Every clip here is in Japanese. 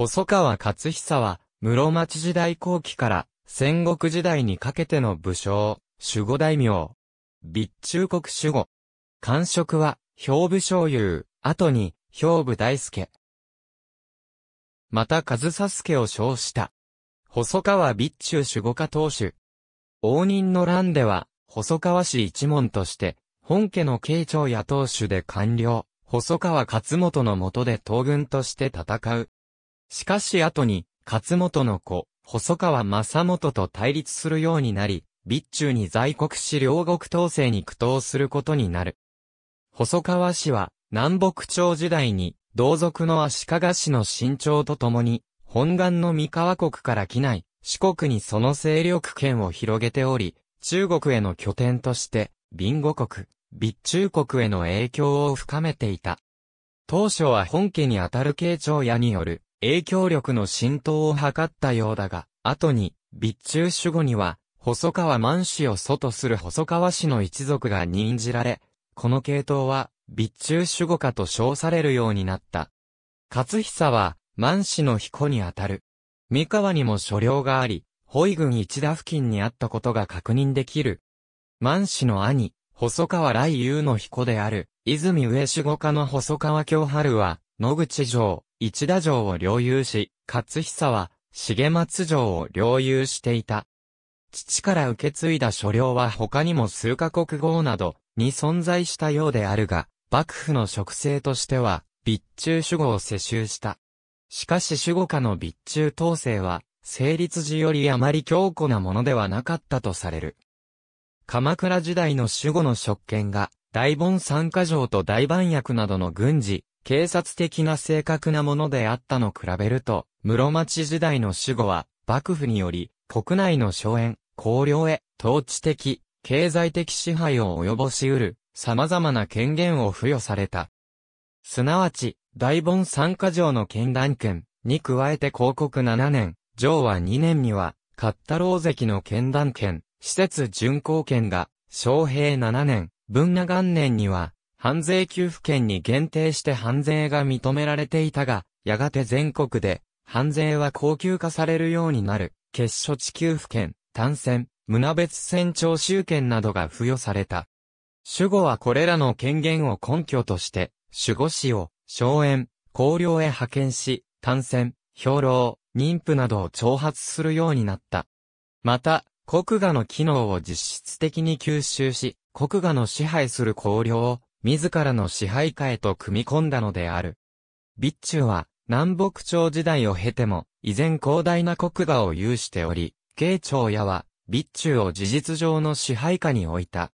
細川勝久は、室町時代後期から戦国時代にかけての武将、守護大名。備中国守護。官職は、兵部将優、後に、兵部大輔。また、和佐助を称した。細川備中守護家当主。応仁の乱では、細川氏一門として、本家の慶長や当主で官僚、細川勝元の下で東軍として戦う。しかし後に、勝本の子、細川正元と対立するようになり、備中に在国し両国統制に苦闘することになる。細川氏は、南北朝時代に、同族の足利氏の新朝とともに、本願の三河国から来ない、四国にその勢力圏を広げており、中国への拠点として、ビンゴ国、備中国への影響を深めていた。当初は本家にあたる慶長屋による影響力の浸透を図ったようだが、後に、備中守護には、細川満氏を祖とする細川氏の一族が任じられ、この系統は、備中守護家と称されるようになった。勝久は、満氏の彦にあたる。三河にも所領があり、保育郡一田付近にあったことが確認できる。満氏の兄、細川雷優の彦である、泉上守護家の細川京春は、野口城、一田城を領有し、勝久は、重松城を領有していた。父から受け継いだ所領は他にも数カ国号などに存在したようであるが、幕府の職制としては、備中守護を世襲した。しかし守護下の備中統制は、成立時よりあまり強固なものではなかったとされる。鎌倉時代の守護の職権が、大盆三箇条と大番薬などの軍事、警察的な正確なものであったの比べると、室町時代の守護は、幕府により、国内の荘園、公領へ、統治的、経済的支配を及ぼし得る、様々な権限を付与された。すなわち、大盆三箇条の権断権に加えて広告7年、上は2年には、カッタロ関の権断権、施設巡行権が、昌平7年、文化元年には、犯税給付権に限定して犯税が認められていたが、やがて全国で、犯税は高級化されるようになる、決処地給付権、単線、胸別線徴収権などが付与された。守護はこれらの権限を根拠として、守護士を、荘園、公領へ派遣し、単線、兵糧、妊婦などを挑発するようになった。また、国画の機能を実質的に吸収し、国画の支配する公領を自らの支配下へと組み込んだのである。備中は南北朝時代を経ても依然広大な国画を有しており、慶長屋は備中を事実上の支配下に置いた。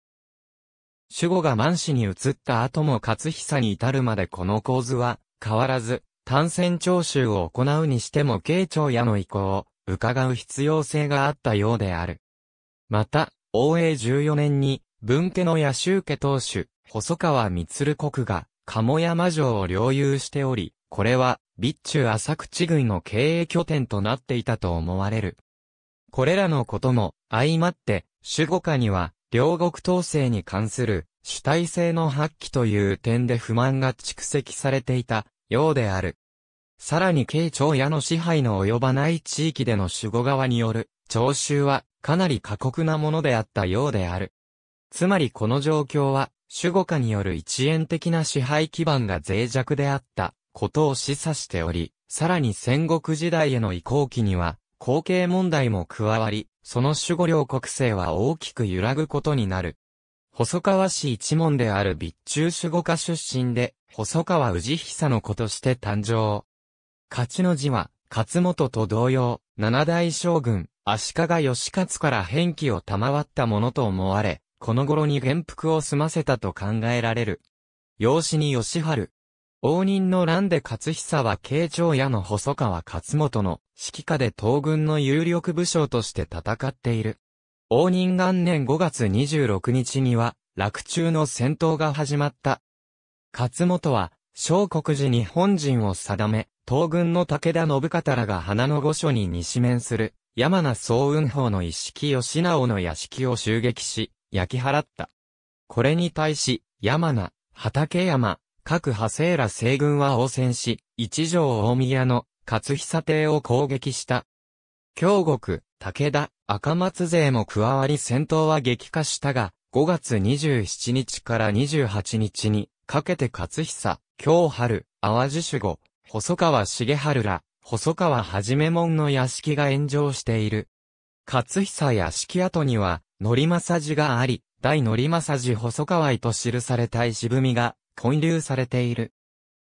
守護が満氏に移った後も勝久に至るまでこの構図は変わらず、単線徴収を行うにしても慶長屋の意向を伺う必要性があったようである。また、応永14年に、文家の野州家当主、細川光国が、鴨山城を領有しており、これは、備中浅口郡の経営拠点となっていたと思われる。これらのことも、相まって、守護下には、両国統制に関する、主体性の発揮という点で不満が蓄積されていた、ようである。さらに慶長屋の支配の及ばない地域での守護側による徴収はかなり過酷なものであったようである。つまりこの状況は守護下による一円的な支配基盤が脆弱であったことを示唆しており、さらに戦国時代への移行期には後継問題も加わり、その守護領国勢は大きく揺らぐことになる。細川氏一門である備中守護家出身で、細川氏久の子として誕生。勝ちの字は、勝本と同様、七代将軍、足利義勝から返記を賜ったものと思われ、この頃に元服を済ませたと考えられる。養子に義春。応仁の乱で勝久は慶長屋の細川勝本の指揮下で東軍の有力武将として戦っている。応仁元年5月26日には、落中の戦闘が始まった。勝本は、小国寺に本人を定め、東軍の武田信方らが花の御所に西面する、山名総運法の一式吉直の屋敷を襲撃し、焼き払った。これに対し、山名、畠山、各派生ら西軍は応戦し、一条大宮の勝久邸を攻撃した。京国、武田、赤松勢も加わり戦闘は激化したが、5月27日から28日にかけて勝久、京春、淡路守護、細川重春ら、細川はじめ門の屋敷が炎上している。勝久屋敷跡には、まさじがあり、大まさじ細川井と記された石踏みが、混流されている。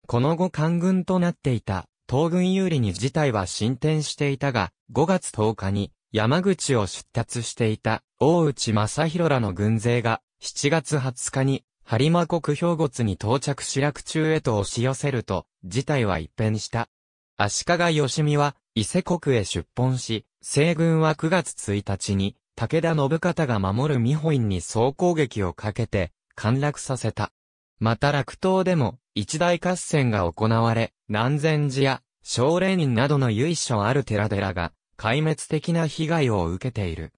この後官軍となっていた、東軍有利に事態は進展していたが、5月10日に、山口を出立していた、大内正弘らの軍勢が、7月20日に、播磨国兵骨に到着し楽中へと押し寄せると、事態は一変した。足利義美は、伊勢国へ出奔し、西軍は9月1日に、武田信方が守る美保院に総攻撃をかけて、陥落させた。また楽東でも、一大合戦が行われ、南禅寺や、少霊院などの由緒ある寺々が、壊滅的な被害を受けている。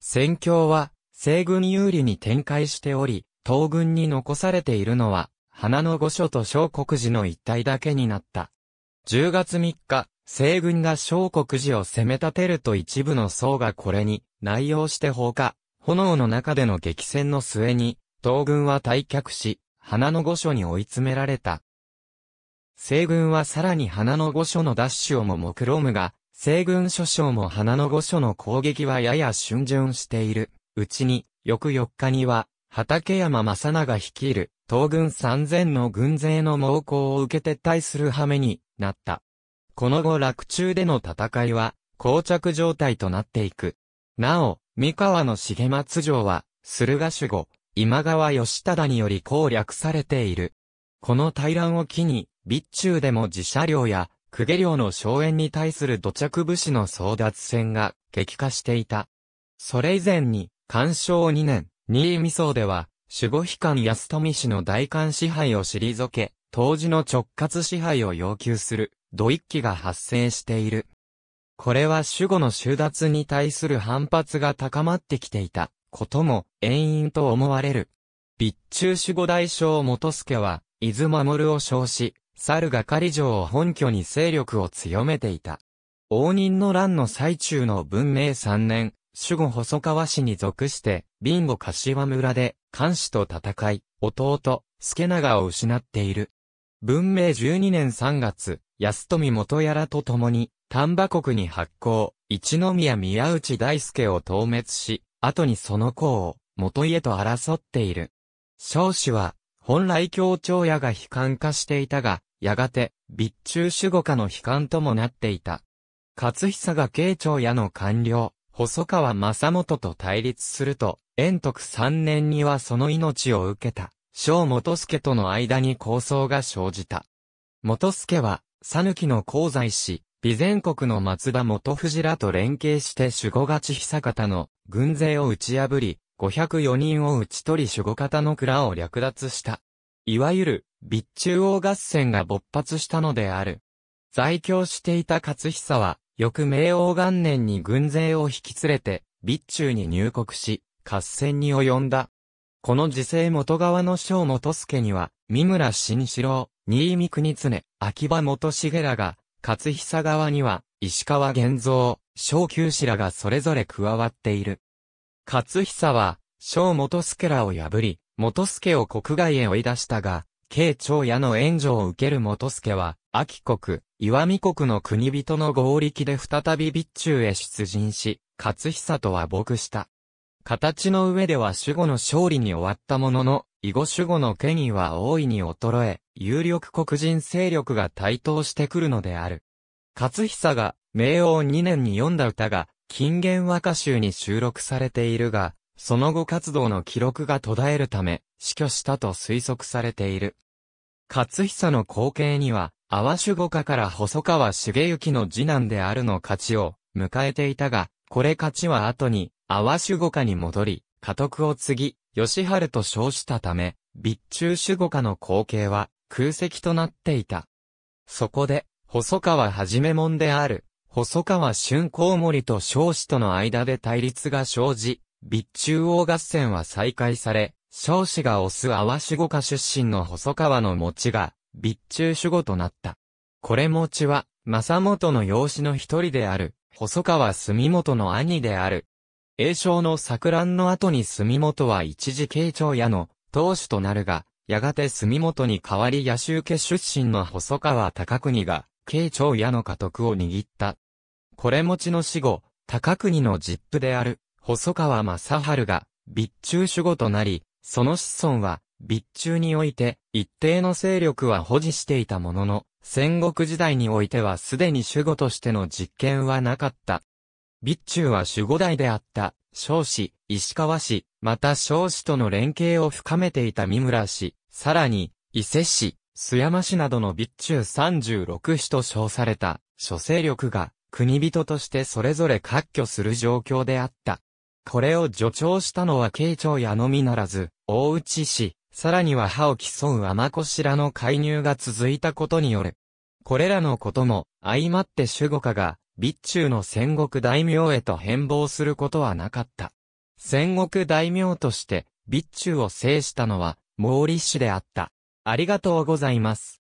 戦況は、西軍有利に展開しており、東軍に残されているのは、花の御所と小国寺の一体だけになった。10月3日、西軍が小国寺を攻め立てると一部の層がこれに内容して放火、炎の中での激戦の末に、東軍は退却し、花の御所に追い詰められた。西軍はさらに花の御所の奪取をも目論むが、西軍諸将も花の御所の攻撃はやや逡巡している。うちに、翌4日には、畠山正長率いる東軍3000の軍勢の猛攻を受け撤退する羽目になった。この後落中での戦いは、膠着状態となっていく。なお、三河の重松城は、駿河守護、今川義忠により攻略されている。この対乱を機に、備中でも自社領や、公家領の荘園に対する土着武士の争奪戦が激化していた。それ以前に、干渉2年、新未荘では、守護秘官安富氏の大官支配を退け、当時の直轄支配を要求する、土一揆が発生している。これは守護の収奪に対する反発が高まってきていた、ことも、遠因と思われる。備中守護大将元助は、伊豆守を称し、猿が狩城を本拠に勢力を強めていた。応仁の乱の最中の文明3年、守護細川氏に属して、ビンゴ柏村で、関視と戦い、弟、助長を失っている。文明12年3月、安富元やらと共に、丹波国に発行、一宮宮内大輔を討滅し、後にその子を、元家と争っている。少子は、本来協調屋が悲観化していたが、やがて、備中守護家の悲観ともなっていた。勝久が慶長屋の官僚、細川正元と対立すると、延徳三年にはその命を受けた、小元助との間に抗争が生じた。元助は、讃きの功罪師。備前国の松田元藤らと連携して守護勝久方の軍勢を打ち破り、504人を打ち取り守護方の蔵を略奪した。いわゆる、備中央合戦が勃発したのである。在京していた勝久は、翌明王元年に軍勢を引き連れて、備中に入国し、合戦に及んだ。この時世元川の将元助には、三村新四郎、新見国常、秋葉元重らが、勝久側には、石川玄三、小九氏らがそれぞれ加わっている。勝久は、小元助らを破り、元助を国外へ追い出したが、慶長屋の援助を受ける元助は、秋国、岩見国の国人の合力で再び備中へ出陣し、勝久とは僕した。形の上では守護の勝利に終わったものの、囲碁守護の権威は大いに衰え、有力黒人勢力が台頭してくるのである。勝久が、明王2年に読んだ歌が、近言和歌集に収録されているが、その後活動の記録が途絶えるため、死去したと推測されている。勝久の後継には、阿波守護家から細川重幸の次男であるの勝ちを迎えていたが、これ勝ちは後に阿波守護家に戻り、家督を継ぎ、吉春と称したため、備中守護家の後継は空席となっていた。そこで、細川はじめもんである、細川春光森と少子との間で対立が生じ、備中王合戦は再開され、少子が推す阿波守護家出身の細川の持ちが、備中守護となった。これ持ちは、正元の養子の一人である、細川住元の兄である。栄翔の作乱の後に住元は一時慶長屋の当主となるが、やがて住元に代わり野州家出身の細川高国が、慶長屋の家督を握った。これ持ちの死後、高国の実父である、細川正春が、備中守護となり、その子孫は、備中において、一定の勢力は保持していたものの、戦国時代においてはすでに守護としての実権はなかった。備中は守護代であった、少子、石川氏、また少子との連携を深めていた三村氏、さらに、伊勢氏、須山氏などの備中36氏と称された、諸勢力が、国人としてそれぞれ割拠する状況であった。これを助長したのは慶長屋のみならず、大内氏、さらには歯を競う甘子らの介入が続いたことによる。これらのことも、相まって守護家が、備中の戦国大名へと変貌することはなかった。戦国大名として、備中を制したのは、毛利氏であった。ありがとうございます。